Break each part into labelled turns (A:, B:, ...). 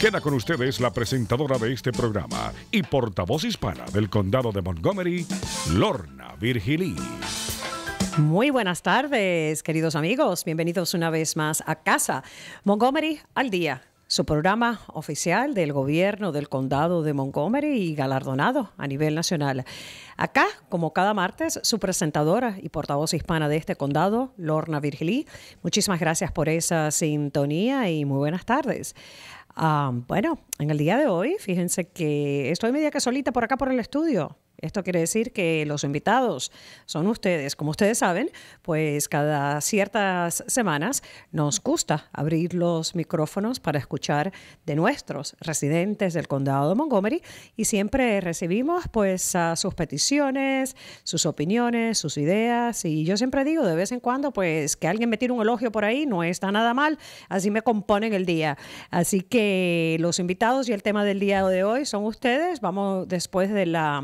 A: Queda con ustedes la presentadora de este programa y portavoz hispana del condado de Montgomery, Lorna Virgilí.
B: Muy buenas tardes, queridos amigos. Bienvenidos una vez más a casa. Montgomery al día su programa oficial del gobierno del condado de Montgomery y galardonado a nivel nacional. Acá, como cada martes, su presentadora y portavoz hispana de este condado, Lorna Virgilí. Muchísimas gracias por esa sintonía y muy buenas tardes. Ah, bueno, en el día de hoy, fíjense que estoy media que solita por acá por el estudio. Esto quiere decir que los invitados son ustedes. Como ustedes saben, pues cada ciertas semanas nos gusta abrir los micrófonos para escuchar de nuestros residentes del condado de Montgomery y siempre recibimos pues sus peticiones, sus opiniones, sus ideas y yo siempre digo de vez en cuando pues que alguien me tire un elogio por ahí no está nada mal, así me componen el día. Así que los invitados y el tema del día de hoy son ustedes. Vamos después de la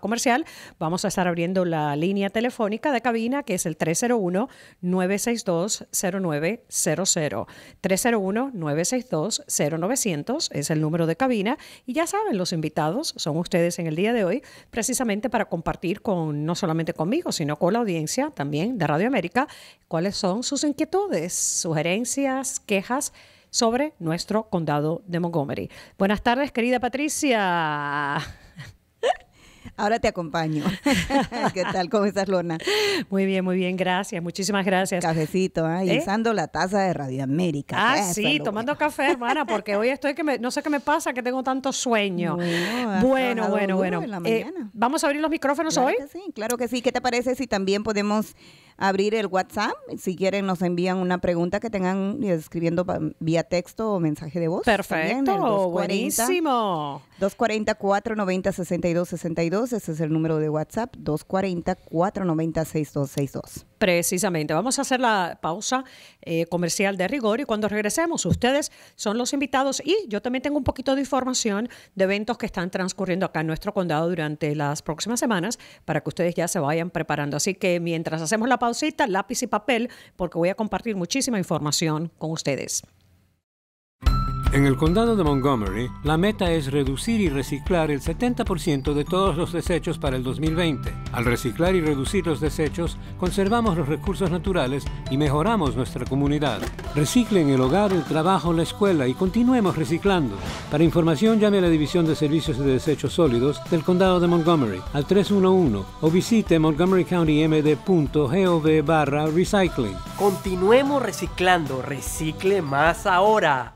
B: comercial, vamos a estar abriendo la línea telefónica de cabina que es el 301-962-0900. 301-962-0900 es el número de cabina y ya saben, los invitados son ustedes en el día de hoy precisamente para compartir con no solamente conmigo, sino con la audiencia también de Radio América cuáles son sus inquietudes, sugerencias, quejas sobre nuestro condado de Montgomery. Buenas tardes, querida Patricia. Ahora te acompaño. ¿Qué tal? ¿Cómo estás, Lorna? Muy bien, muy bien, gracias. Muchísimas gracias. Cafecito, ¿ah? ¿eh? usando la taza de Radio América. Ah, sí, tomando café, hermana, porque hoy estoy que me, no sé qué me pasa, que tengo tanto sueño. bueno, bueno, bueno. Eh, Vamos a abrir los micrófonos hoy. sí, claro que sí. ¿Qué te parece si también podemos abrir
C: el WhatsApp. Si quieren, nos envían una pregunta que tengan eh, escribiendo vía texto o mensaje de voz. Perfecto, 240, buenísimo. 240-490-6262, ese es el número de WhatsApp, 240-490-6262.
B: Precisamente, vamos a hacer la pausa eh, comercial de rigor y cuando regresemos ustedes son los invitados y yo también tengo un poquito de información de eventos que están transcurriendo acá en nuestro condado durante las próximas semanas para que ustedes ya se vayan preparando. Así que mientras hacemos la pausita, lápiz y papel, porque voy a compartir muchísima información con ustedes.
C: En el condado de Montgomery, la meta es reducir y reciclar el 70% de todos los desechos para el 2020. Al reciclar y reducir los desechos, conservamos los recursos naturales y mejoramos nuestra comunidad. Reciclen el hogar, el trabajo, la escuela y continuemos reciclando. Para información llame a la División de Servicios de Desechos Sólidos del condado de Montgomery al 311 o visite montgomerycountymd.gov barra recycling.
D: Continuemos reciclando, recicle más ahora.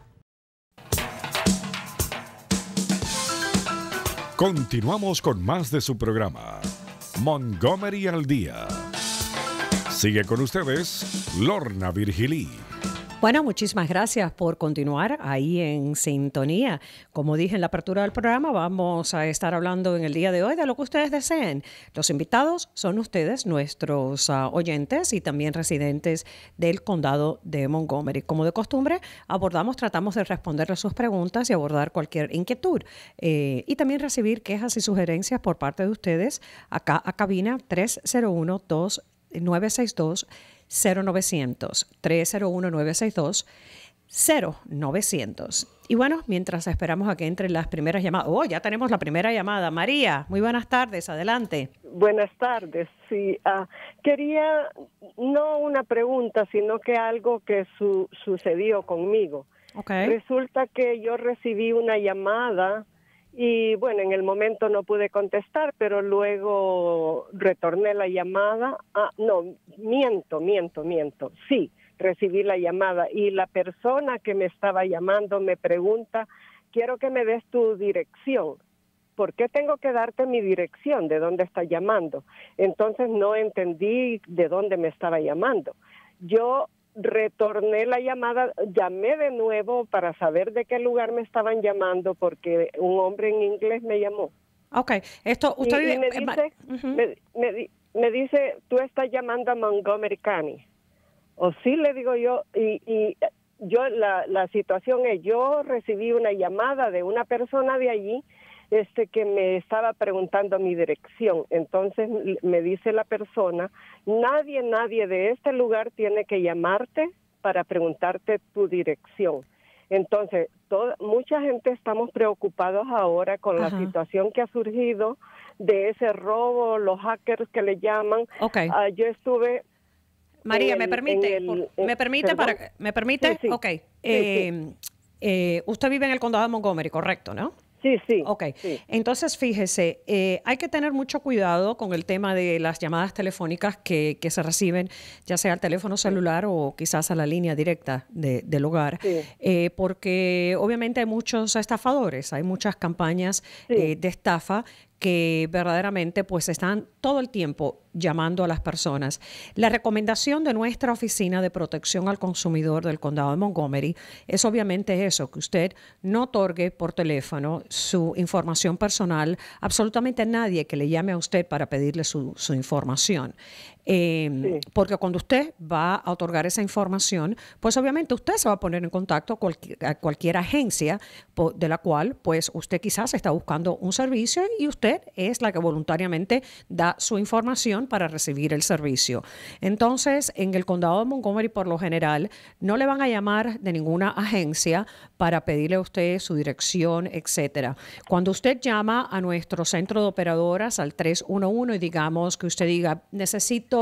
A: Continuamos con más de su programa, Montgomery al Día. Sigue con ustedes Lorna Virgilí.
B: Bueno, muchísimas gracias por continuar ahí en sintonía. Como dije en la apertura del programa, vamos a estar hablando en el día de hoy de lo que ustedes deseen. Los invitados son ustedes, nuestros ah, oyentes y también residentes del condado de Montgomery. Como de costumbre, abordamos, tratamos de responderles sus preguntas y abordar cualquier inquietud. Eh, y también recibir quejas y sugerencias por parte de ustedes acá a cabina 301 2962 0900-301-962. 0900. Y bueno, mientras esperamos a que entren las primeras llamadas. Oh, ya tenemos la primera llamada. María, muy buenas tardes, adelante.
D: Buenas tardes, sí. Ah, quería no una pregunta, sino que algo que sucedió conmigo. Resulta que yo recibí una llamada y bueno, en el momento no pude contestar, pero luego retorné la llamada. Ah, no, miento, miento, miento. Sí, recibí la llamada y la persona que me estaba llamando me pregunta, quiero que me des tu dirección. ¿Por qué tengo que darte mi dirección? ¿De dónde estás llamando? Entonces no entendí de dónde me estaba llamando. Yo retorné la llamada, llamé de nuevo para saber de qué lugar me estaban llamando porque un hombre en inglés me llamó. Ok, esto usted... me, eh, dice, me, dice, tú estás llamando a Montgomery County. O sí, le digo yo, y, y eh, yo la, la situación es, yo recibí una llamada de una persona de allí este que me estaba preguntando mi dirección. Entonces me dice la persona, nadie, nadie de este lugar tiene que llamarte para preguntarte tu dirección. Entonces, toda, mucha gente estamos preocupados ahora con la situación que ha surgido de ese robo, los hackers que le llaman. Okay. Ah, yo estuve María, eh, ¿me permite? ¿Me permite? para,
B: ¿Me permite? Ok. Eh, eh, usted vive en el condado de Montgomery, correcto, ¿no? Sí, sí. Ok. Entonces, fíjese, eh, hay que tener mucho cuidado con el tema de las llamadas telefónicas que, que se reciben, ya sea al teléfono celular o quizás a la línea directa del hogar, eh, porque obviamente hay muchos estafadores, hay muchas campañas eh, de estafa que verdaderamente pues están todo el tiempo llamando a las personas. La recomendación de nuestra Oficina de Protección al Consumidor del Condado de Montgomery es obviamente eso, que usted no otorgue por teléfono su información personal absolutamente a nadie que le llame a usted para pedirle su, su información. Em, porque cuando usted va a otorgar esa información, pues obviamente usted se va a poner en contacto con cualquier, agencia de la cual pues usted quizás está buscando un servicio y usted es la que voluntariamente da su información para recibir el servicio. Entonces, en el condado de Montgomery, por lo general, no le van a llamar de ninguna agencia para pedirle a usted su dirección, etcétera. Cuando usted llama a nuestro centro de operadoras al 311 y digamos que usted diga, necesito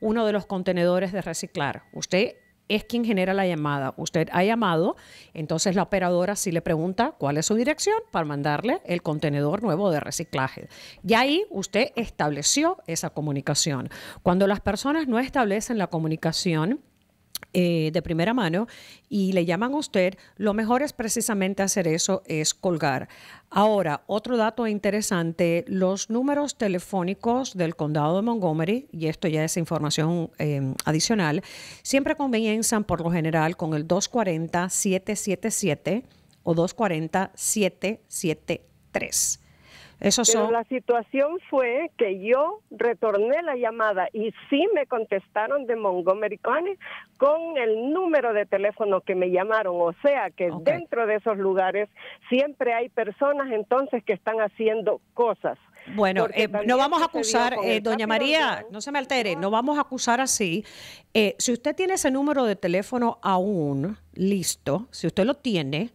B: uno de los contenedores de reciclar. Usted es quien genera la llamada. Usted ha llamado, entonces la operadora sí le pregunta cuál es su dirección para mandarle el contenedor nuevo de reciclaje. Y ahí usted estableció esa comunicación. Cuando las personas no establecen la comunicación, eh, de primera mano y le llaman a usted, lo mejor es precisamente hacer eso, es colgar. Ahora, otro dato interesante, los números telefónicos del condado de Montgomery, y esto ya es información em, adicional, siempre comienzan por lo general con el 240-777 o 240-773. Pero la
D: situación fue que yo retorné la llamada y sí me contestaron de Montgomery County con el número de teléfono que me llamaron. O sea que dentro de esos lugares siempre hay personas entonces que están haciendo cosas.
B: Bueno, eh, no vamos a acusar, eh, doña María, no se me altere, no vamos a acusar así. Eh, si usted tiene ese número de teléfono aún listo, si usted lo tiene,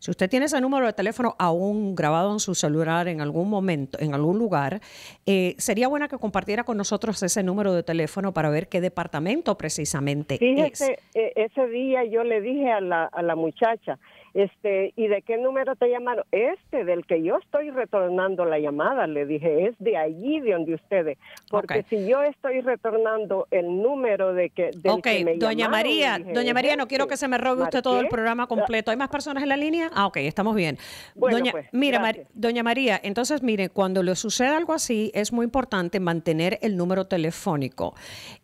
B: si usted tiene ese número de teléfono aún grabado en su celular en algún momento, en algún lugar, eh, sería buena que compartiera con nosotros ese número de teléfono para ver qué departamento precisamente Fíjese,
D: es. Eh, ese día yo le dije a la muchacha, este, ¿y de qué número te llamaron? Este, del que yo estoy retornando la llamada, le dije, es de allí de donde ustedes, porque si yo estoy retornando el número de que... de ok, doña María, doña María, no quiero que se me robe usted todo el programa completo.
B: ¿Hay más personas en la línea? Ah, ok, estamos bien. Pues, mira, doña María, entonces mire, cuando le suceda algo así, es muy importante mantener el número telefónico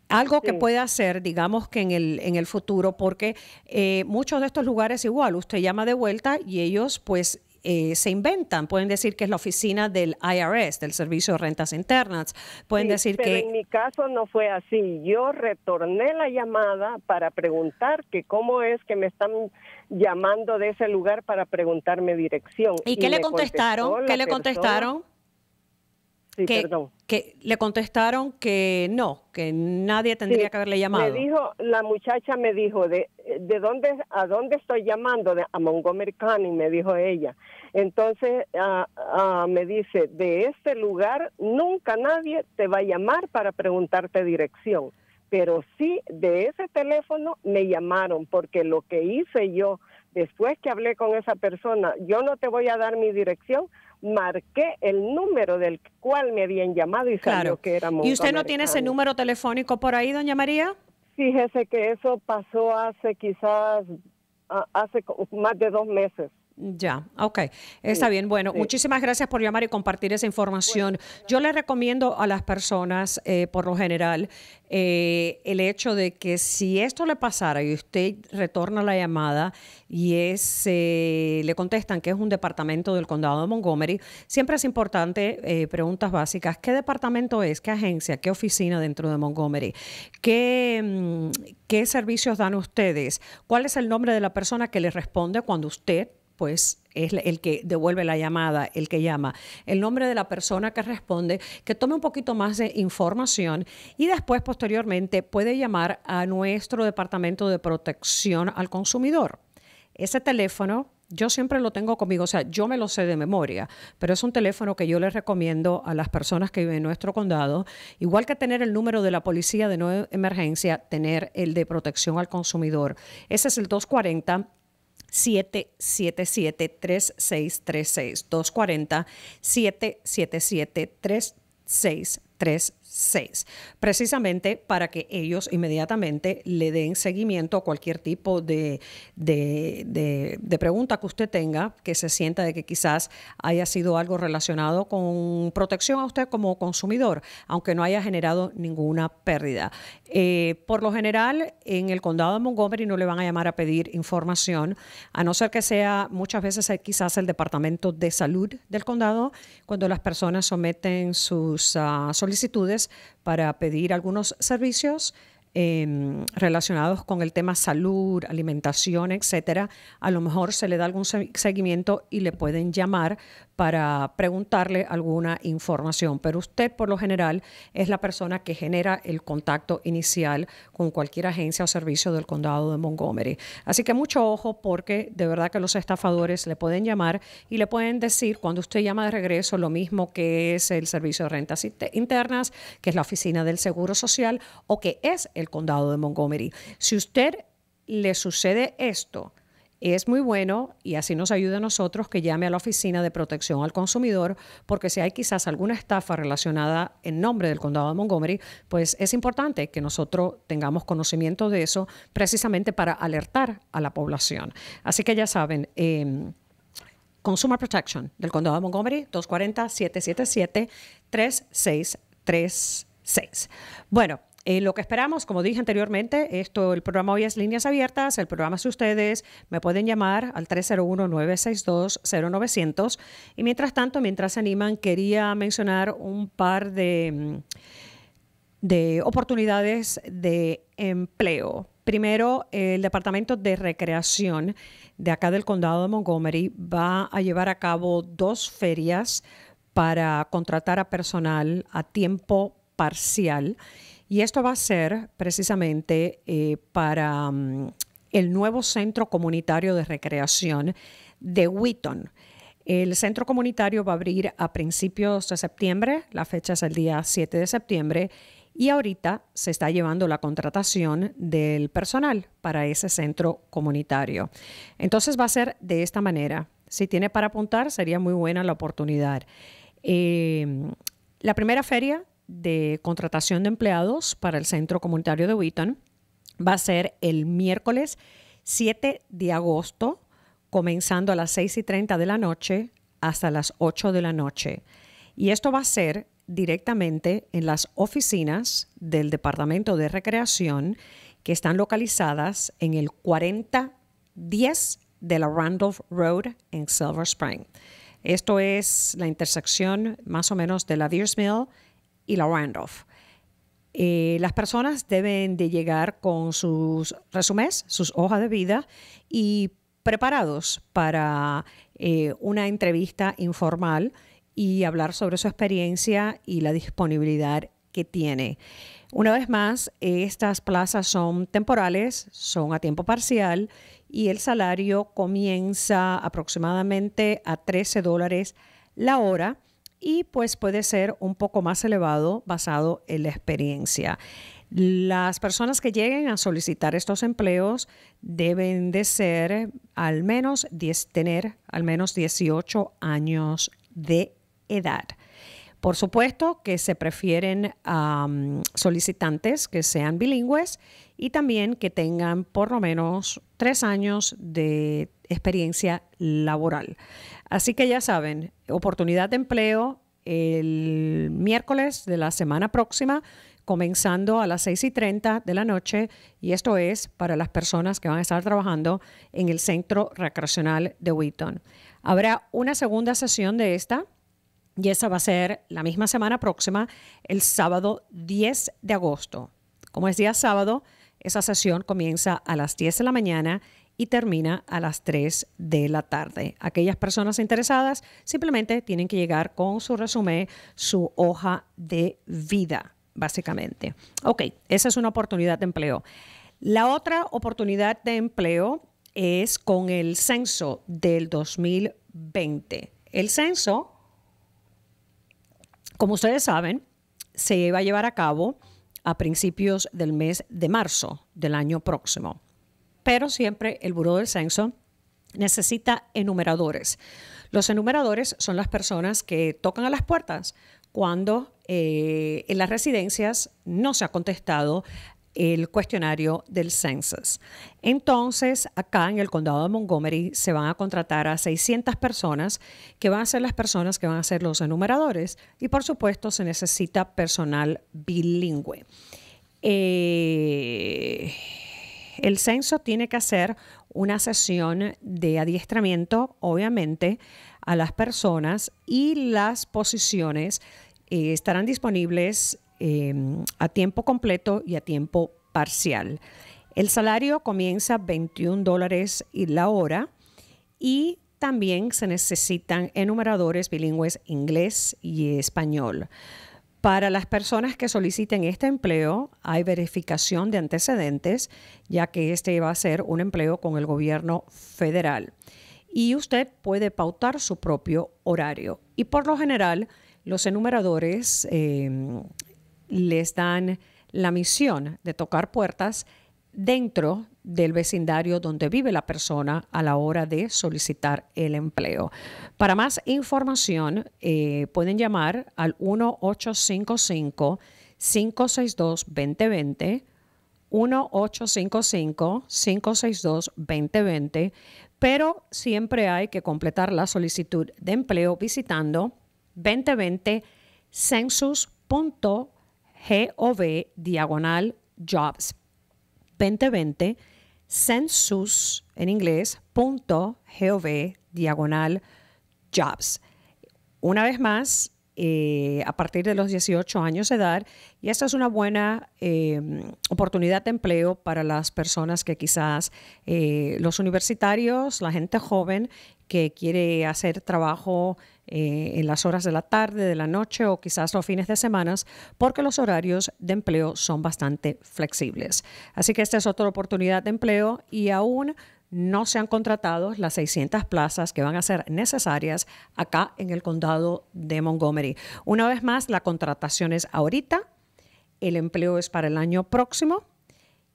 B: algo que puede hacer, digamos que en el, en el futuro, porque eh, muchos de estos lugares igual, usted llama de vuelta y ellos pues eh, se inventan. Pueden decir que es la oficina del IRS, del Servicio de Rentas Internas. Pueden decir que... En
D: mi caso no fue así. Yo retorné la llamada para preguntar que cómo es que me están llamando de ese lugar para preguntarme dirección. ¿Y, y qué le contestaron? ¿Qué le contestaron?
B: que, perdón. le contestaron que no, que nadie tendría que haberle llamado. Me
D: dijo, la muchacha me dijo, ¿de, de dónde, a dónde estoy llamando? De, a Montgomery County, me dijo ella. Entonces ah, ah, me dice, de este lugar nunca nadie te va a llamar para preguntarte dirección pero sí de ese teléfono me llamaron porque lo que hice yo Después que hablé con esa persona, yo no te voy a dar mi dirección, marqué el número del cual me habían llamado y claro. que era ¿Y usted no tiene ese número telefónico por ahí, doña María? Fíjese que eso pasó hace quizás hace más de dos meses.
B: Ya, ok, está bien. Bueno, muchísimas gracias por llamar y compartir esa información. Yo le recomiendo a las personas, eh, por lo general, eh, el hecho de que si esto le pasara y usted retorna la llamada y es, eh, le contestan que es un departamento del condado de Montgomery, siempre es importante preguntas básicas. ¿Qué departamento es? ¿Qué agencia? ¿Qué oficina dentro de Montgomery? ¿Qué, mm, ¿Qué servicios dan ustedes? ¿Cuál es el nombre de la persona que le responde cuando usted pues es el que devuelve la llamada, el que llama, el nombre de la persona que responde, que tome un poquito más de información y después, posteriormente, puede llamar a nuestro Departamento de Protección al Consumidor. Ese teléfono yo siempre lo tengo conmigo, o sea, yo me lo sé de memoria, pero es un teléfono que yo les recomiendo a las personas que viven en nuestro condado, igual que tener el número de la policía de no emergencia, tener el de protección al consumidor. Ese es el 240 777-3636. 240-777-3636. Precisamente para que ellos inmediatamente le den seguimiento a cualquier tipo de, de, pregunta que usted tenga, que se sienta de que quizás haya sido algo relacionado con protección a usted como consumidor, aunque no haya generado ninguna pérdida. Eh, por lo general, en el condado de Montgomery no le van a llamar a pedir información, a no ser que sea muchas veces quizás el Departamento de Salud del condado, cuando las personas someten sus ah, solicitudes para pedir algunos servicios. Em, relacionados con el tema salud, alimentación, etcétera, a lo mejor se le da algún seguimiento y le pueden llamar, para preguntarle alguna información, pero usted por lo general es la persona que genera el contacto inicial con cualquier agencia o servicio del condado de Montgomery. Así que mucho ojo porque de verdad que los estafadores le pueden llamar y le pueden decir cuando usted llama de regreso lo mismo que es el servicio de rentas internas, que es la oficina del Seguro Social o que es el condado de Montgomery. Si usted le sucede esto, es muy bueno y así nos ayuda a nosotros que llame a la Oficina de Protección al Consumidor, porque si hay quizás alguna estafa relacionada en nombre del condado de Montgomery, pues es importante que nosotros tengamos conocimiento de eso precisamente para alertar a la población. Así que ya saben. Em, Consumer Protection del Condado de Montgomery, 240-777-3636. Bueno, eh, lo que esperamos, como dije anteriormente, esto, el programa hoy es Líneas Abiertas, el programa es ustedes, me pueden llamar al 301-962-0900. Y mientras tanto, mientras se animan, quería mencionar un par de, mm, de oportunidades de empleo. Primero, el Departamento de Recreación de acá del Condado de Montgomery va a llevar a cabo dos ferias para contratar a personal a tiempo parcial. Y esto va a ser precisamente eh, para mm, el nuevo centro comunitario de recreación de Wheaton. El centro comunitario va a abrir a principios de septiembre, la fecha es el día 7 de septiembre, y ahorita se está llevando la contratación del personal para ese centro comunitario. Entonces va a ser de esta manera. Si tiene para apuntar, sería muy buena la oportunidad. Eh, la primera feria de contratación de empleados para el Centro Comunitario de Wheaton va a ser el miércoles 7 de agosto, comenzando a las 6 y 30 de la noche hasta las 8 de la noche. Y esto va a ser directamente en las oficinas del Departamento de Recreación que están localizadas en el 4010 de la Randolph Road en Silver Spring. Esto es la intersección más o menos de la Beers Mill y la Randolph. Eh, las personas deben de llegar con sus resumés, sus hojas de vida y preparados para eh, una entrevista informal y hablar sobre su experiencia y la disponibilidad que tiene. Una vez más, estas plazas son temporales, son a tiempo parcial y el salario comienza aproximadamente a 13 dólares la hora y pues puede ser un poco más elevado basado en la experiencia. Las personas que lleguen a solicitar estos empleos deben de ser al menos tener al menos 18 años de edad. Por supuesto que se prefieren a solicitantes que sean bilingües y también que tengan por lo menos tres años de experiencia laboral. Así que ya saben, oportunidad de empleo el miércoles de la semana próxima, comenzando a las 6 y 30 de la noche, y esto es para las personas que van a estar trabajando en el Centro Recreacional de Wheaton. Habrá una segunda sesión de esta y esa va a ser la misma semana próxima, el sábado 10 de agosto. Como es día sábado, esa sesión comienza a las 10 de la mañana y termina a las 3 de la tarde. Aquellas personas interesadas simplemente tienen que llegar con su resumen, su hoja de vida, básicamente. Ok, esa es una oportunidad de empleo. La otra oportunidad de empleo es con el censo del 2020. El censo como ustedes saben, se va a llevar a cabo a principios del mes de marzo del año próximo. Pero siempre el Buró del Censo necesita enumeradores. Los enumeradores son las personas que tocan a las puertas cuando eh, en las residencias no se ha contestado el cuestionario del census. Entonces, acá en el condado de Montgomery se van a contratar a 600 personas que van a ser las personas que van a ser los enumeradores y por supuesto se necesita personal bilingüe. Eh, el censo tiene que hacer una sesión de adiestramiento, obviamente, a las personas y las posiciones eh, estarán disponibles Em, a tiempo completo y a tiempo parcial. El salario comienza a 21 dólares la hora y también se necesitan enumeradores bilingües inglés y español. Para las personas que soliciten este empleo hay verificación de antecedentes, ya que este va a ser un empleo con el gobierno federal. Y usted puede pautar su propio horario. Y por lo general, los enumeradores em, les dan la misión de tocar puertas dentro del vecindario donde vive la persona a la hora de solicitar el empleo. Para más información eh, pueden llamar al 1855-562-2020, 1855-562-2020, pero siempre hay que completar la solicitud de empleo visitando 2020 censusgov gov diagonal jobs 2020 census en inglés punto gov diagonal jobs. Una vez más, eh, a partir de los 18 años de edad, y esta es una buena em, oportunidad de empleo para las personas que quizás eh, los universitarios, la gente joven que quiere hacer trabajo eh, en las horas de la tarde, de la noche o quizás los fines de semana, porque los horarios de empleo son bastante flexibles. Así que esta es otra oportunidad de empleo y aún no se han contratado las 600 plazas que van a ser necesarias acá en el condado de Montgomery. Una vez más, la contratación es ahorita, el empleo es para el año próximo,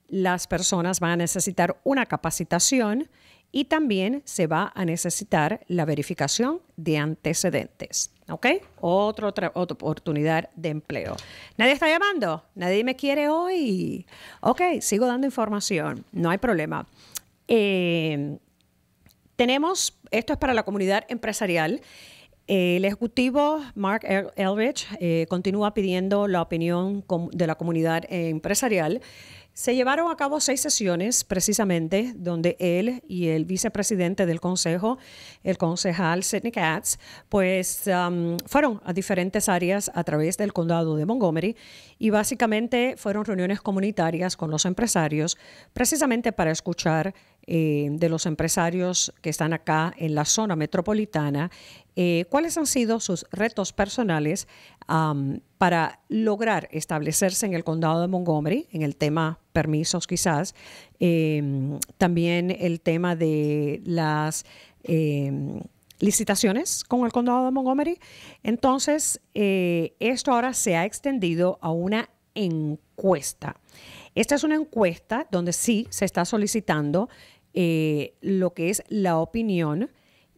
B: las personas van a necesitar una capacitación y también se va a necesitar la verificación de antecedentes. ¿Ok? otra, oportunidad de empleo. ¿Nadie está llamando? ¿Nadie me quiere hoy? Ok, sigo dando información. No hay problema. Eh, tenemos, esto es para la comunidad empresarial. Eh, el ejecutivo Mark Elrich eh, continúa pidiendo la opinión de la comunidad empresarial se llevaron a cabo seis sesiones precisamente donde él y el vicepresidente del Consejo, el concejal Sidney Katz, pues um, fueron a diferentes áreas a través del condado de Montgomery y básicamente fueron reuniones comunitarias con los empresarios precisamente para escuchar eh, de los empresarios que están acá en la zona metropolitana, eh, cuáles han sido sus retos personales para lograr establecerse en el condado de Montgomery, en el tema permisos quizás, em, también el tema de las em, licitaciones con el condado de Montgomery. Entonces, eh, esto ahora se ha extendido a una encuesta. Esta es una encuesta donde sí se está solicitando eh, lo que es la opinión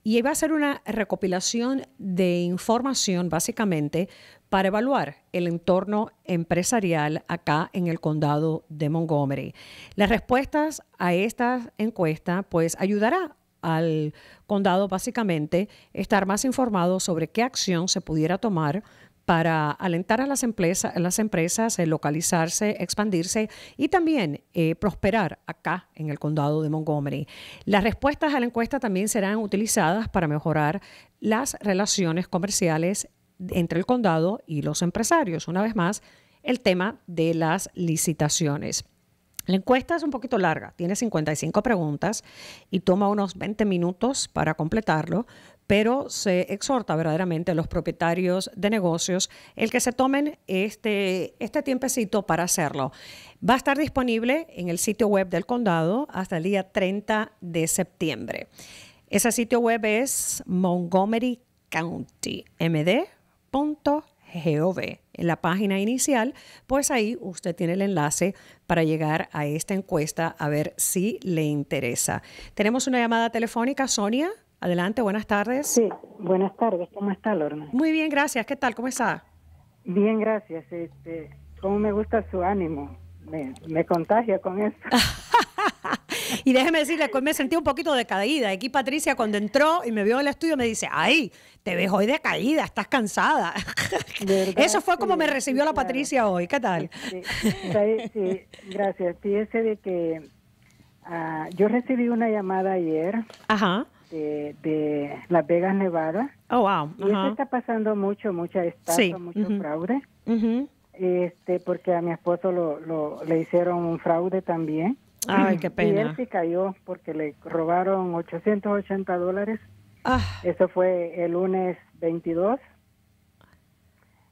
B: y va a ser una recopilación de información básicamente para evaluar el entorno empresarial acá en el condado de Montgomery. Las respuestas a esta encuesta pues ayudará al condado básicamente estar más informado sobre qué acción se pudiera tomar para alentar a las, empresas a eh, localizarse, expandirse y también eh, prosperar acá en el condado de Montgomery. Las respuestas a la encuesta también serán utilizadas para mejorar las relaciones comerciales entre el condado y los empresarios. Una vez más, el tema de las licitaciones. La encuesta es un poquito larga, tiene 55 preguntas y toma unos 20 minutos para completarlo, pero se exhorta verdaderamente a los propietarios de negocios el que se tomen este, este, tiempecito para hacerlo. Va a estar disponible en el sitio web del condado hasta el día 30 de septiembre. Ese sitio web es montgomerycountymd.gov. En la página inicial, pues ahí usted tiene el enlace para llegar a esta encuesta a ver si le interesa. Tenemos una llamada telefónica, Sonia. Adelante,
C: buenas tardes. Sí, buenas tardes. ¿Cómo está, Lorna?
B: Muy bien, gracias. ¿Qué tal? ¿Cómo está?
C: Bien, gracias. Este, ¿Cómo me gusta su ánimo? Me, contagia con eso. y déjeme decirle, me sentí un poquito de caída. Aquí Patricia cuando entró
B: y me vio en el estudio me dice, ay, te ves hoy caída! estás cansada. Eso fue como me recibió la Patricia hoy. ¿Qué tal?
C: Sí, gracias. Fíjese de que ah, yo recibí una llamada ayer. Ajá de, Las Vegas, Nevada. Oh, wow. Y está pasando mucho, mucha estafa, mucho fraude. este Porque a mi esposo lo, le hicieron un fraude también.
B: Ay, qué pena. Y él se
C: cayó porque le robaron 880 dólares. Ah. Eso fue el lunes 22.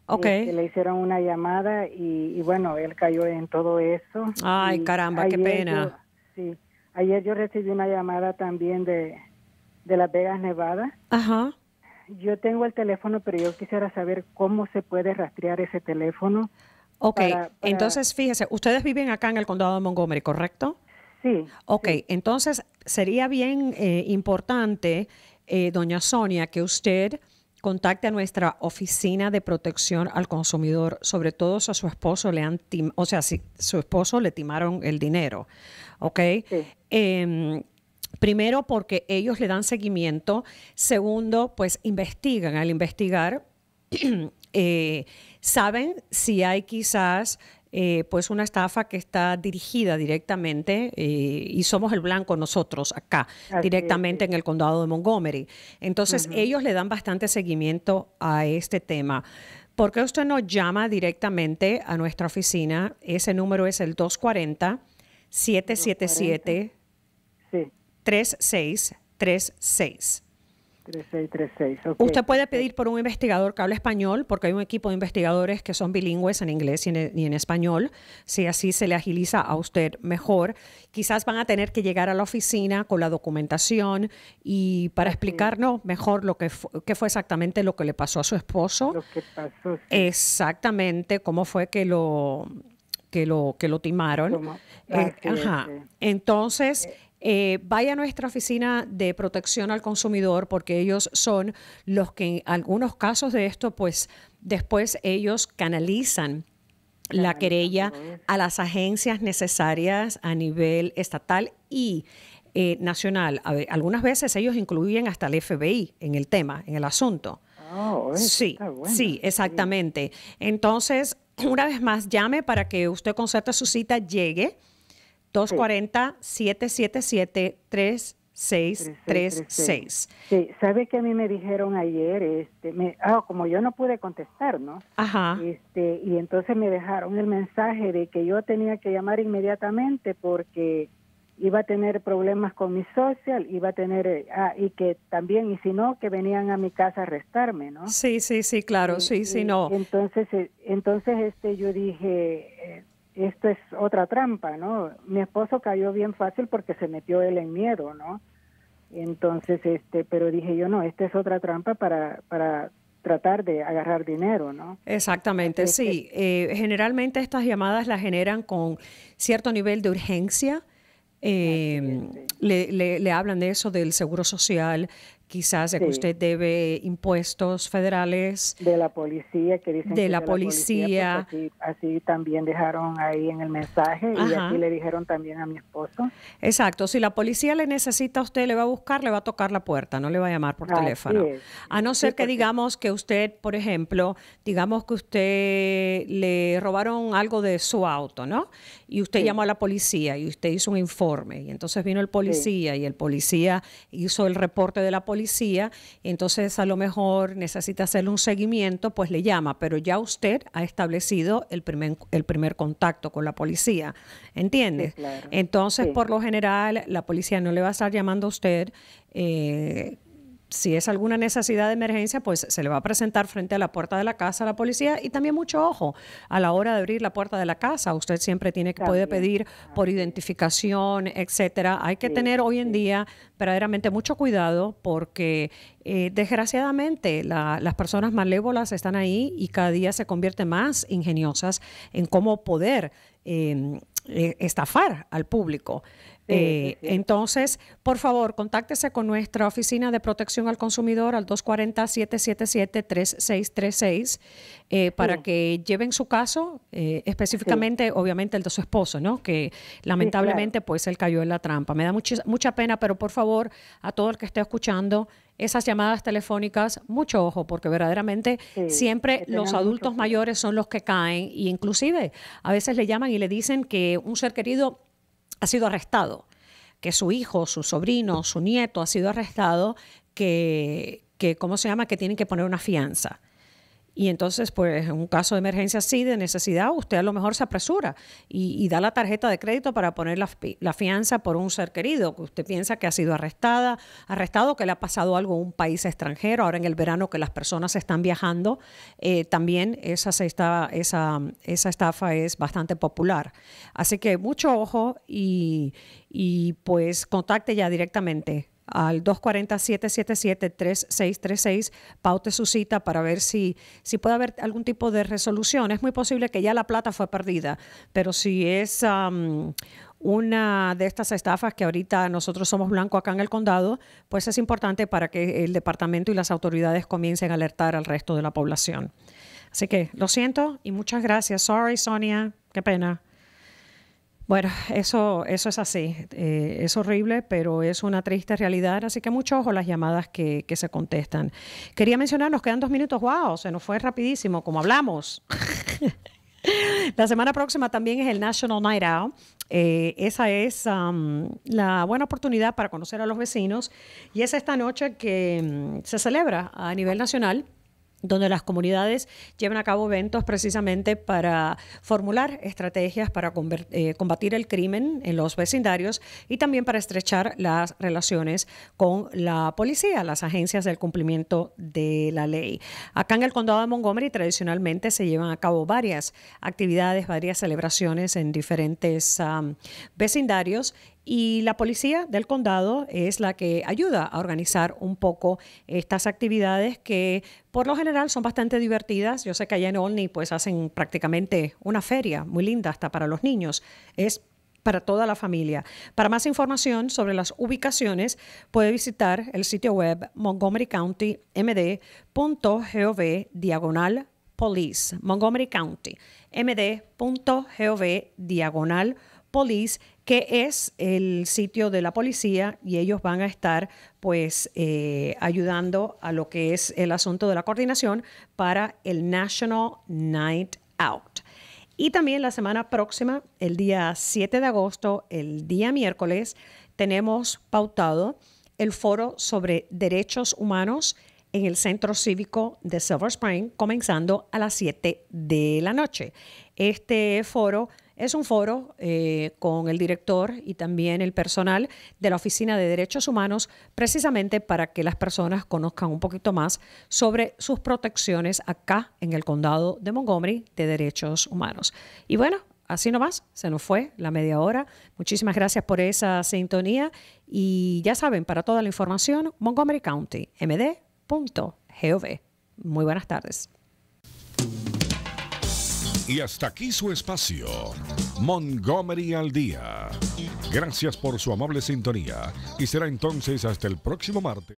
C: Ok. Este, le hicieron una llamada y, bueno, él cayó en todo eso. Ay, caramba, qué pena. sí, ayer yo recibí una llamada también de, de Las Vegas, Nevada. Ajá. Yo tengo el teléfono, pero yo quisiera saber cómo se puede rastrear ese teléfono. Ok, entonces
B: fíjese, ustedes viven acá en el condado de Montgomery, ¿correcto? Sí. Ok, entonces sería bien eh, importante, eh, doña Sonia, que usted contacte a nuestra oficina de protección al consumidor, sobre todo si a su esposo le han, o sea, si su esposo le timaron el dinero, ¿ok? Sí. Em, Primero, porque ellos le dan seguimiento. Segundo, pues investigan. Al investigar, eh, saben si hay quizás eh, pues una estafa que está dirigida directamente eh, y somos el blanco nosotros acá, directamente en el condado de Montgomery. Entonces, ellos le dan bastante seguimiento a este tema. ¿Por qué usted no llama directamente a nuestra oficina? Ese número es el 240 777 3636.
C: 3636. Usted puede pedir
B: por un investigador que hable español, porque hay un equipo de investigadores que son bilingües en inglés y en, español. Si así se le agiliza a usted mejor, quizás van a tener que llegar a la oficina con la documentación y para explicarnos mejor lo que qué fue exactamente lo que le pasó a su esposo. Lo que pasó. Exactamente cómo fue que lo que lo que lo timaron. Eh, ajá. Entonces. Eh, eh, vaya a nuestra oficina de protección al consumidor porque ellos son los que en algunos casos de esto, pues después ellos canalizan la querella a las agencias necesarias a nivel estatal y eh, nacional. algunas veces ellos incluyen hasta el FBI en el tema, en el asunto. Ah, sí, sí, exactamente. Entonces, una vez más, llame para que usted concerte su cita, llegue 240-777-3636.
C: Sí, sabe que a mí me dijeron ayer, este, me, ah, como yo no pude contestar, ¿no? Ajá. Este, y entonces me dejaron el mensaje de que yo tenía que llamar inmediatamente porque iba a tener problemas con mi social, iba a tener, eh, ah, y que también, y si no, que venían a mi casa a arrestarme, ¿no? Sí, sí, sí, claro, sí, sí, no. Entonces, eh, entonces este, yo dije, eh, esto es otra trampa, ¿no? Mi esposo cayó bien fácil porque se metió él en miedo, ¿no? Entonces, este, pero dije yo, no, esta es otra trampa para, para tratar de agarrar dinero, ¿no?
B: Exactamente, este, sí. Eh, generalmente estas llamadas las generan con cierto nivel de urgencia. Eh, le, le, le, hablan de eso, del seguro social, quizás de que usted debe impuestos federales.
C: De la policía, que dicen. De, la, policía. así, también dejaron ahí en el mensaje y aquí le dijeron también a mi esposo.
B: Exacto, si la policía le necesita a usted, le va a buscar, le va a tocar la puerta, no le va a llamar por teléfono. A no ser que digamos que usted, por ejemplo, digamos que usted le robaron algo de su auto, ¿no? Y usted llamó a la policía y usted hizo un informe y entonces vino el policía y el policía hizo el reporte de la policía policía, entonces a lo mejor necesita hacerle un seguimiento, pues le llama, pero ya usted ha establecido el primer, el primer contacto con la policía, ¿Entiende? Entonces, por lo general, la policía no le va a estar llamando a usted. Eh, si es alguna necesidad de emergencia, pues se le va a presentar frente a la puerta de la casa a la policía y también mucho ojo a la hora de abrir la puerta de la casa. Usted siempre tiene que puede pedir por identificación, etcétera. Hay que tener hoy en día verdaderamente mucho cuidado porque eh, desgraciadamente las personas malévolas están ahí y cada día se convierten más ingeniosas en cómo poder Em, eh, estafar al público. Eh, entonces, por favor, contáctese con nuestra oficina de protección al consumidor al 240-777-3636 eh, para que lleven su caso, específicamente, obviamente, el de su esposo, ¿no? Que lamentablemente, pues, él cayó en la trampa. Me da mucha pena, pero por favor, a todo el que esté escuchando, esas llamadas telefónicas, mucho ojo, porque verdaderamente siempre los adultos mayores son los que caen y inclusive a veces le llaman y le dicen que un ser querido ha sido arrestado, que su hijo, su sobrino, su nieto ha sido arrestado, que, que ¿cómo se llama? Que tienen que poner una fianza. Y entonces, pues en un caso de emergencia sí de necesidad, usted a lo mejor se apresura y, da la tarjeta de crédito para poner la, fianza por un ser querido, que usted piensa que ha sido arrestada, arrestado, que le ha pasado algo a un país extranjero. Ahora en el verano que las personas están viajando, eh, también esa, está, esa, esa estafa es bastante popular. Así que mucho ojo y, y pues contacte ya directamente al 240-777-3636, paute su cita para ver si, si puede haber algún tipo de resolución. Es muy posible que ya la plata fue perdida, pero si es... una de estas estafas que ahorita nosotros somos blancos acá en el condado, pues es importante para que el departamento y las autoridades comiencen a alertar al resto de la población. Así que lo siento y muchas gracias. Sorry, Sonia. Qué pena. Bueno, eso, eso es así. Eh, es horrible, pero es una triste realidad. Así que mucho ojo las llamadas que, se contestan. Quería mencionar, nos quedan dos minutos. ¡Wow! Se nos fue rapidísimo, como hablamos. La semana próxima también es el National Night Out. Eh, esa es um, la buena oportunidad para conocer a los vecinos y es esta noche que mm, se celebra a nivel nacional donde las comunidades llevan a cabo eventos precisamente para formular estrategias para eh, combatir el crimen en los vecindarios y también para estrechar las relaciones con la policía, las agencias del cumplimiento de la ley. Acá en el condado de Montgomery tradicionalmente se llevan a cabo varias actividades, varias celebraciones en diferentes vecindarios y la policía del condado es la que ayuda a organizar un poco estas actividades que por lo general son bastante divertidas. Yo sé que allá en Olney pues hacen prácticamente una feria muy linda hasta para los niños. Es para toda la familia. Para más información sobre las ubicaciones, puede visitar el sitio web montgomerycountymd.gov diagonal police. Montgomery police que es el sitio de la policía y ellos van a estar pues eh, ayudando a lo que es el asunto de la coordinación para el National Night Out. Y también la semana próxima, el día 7 de agosto, el día miércoles, tenemos pautado el foro sobre derechos humanos en el Centro Cívico de Silver Spring, comenzando a las 7 de la noche. Este foro es un foro eh, con el director y también el personal de la Oficina de Derechos Humanos, precisamente para que las personas conozcan un poquito más sobre sus protecciones acá en el condado de Montgomery de derechos humanos. Y bueno, así nomás, se nos fue la media hora. Muchísimas gracias por esa sintonía y ya saben, para toda la información, Montgomery County, Muy buenas tardes.
A: Y hasta aquí su espacio, Montgomery al Día. Gracias por su amable sintonía y será entonces hasta el próximo martes.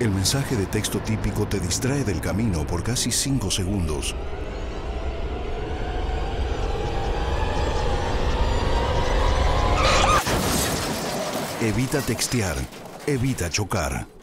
A: El mensaje de texto típico te distrae del camino por casi 5 segundos Evita textear. Evita chocar.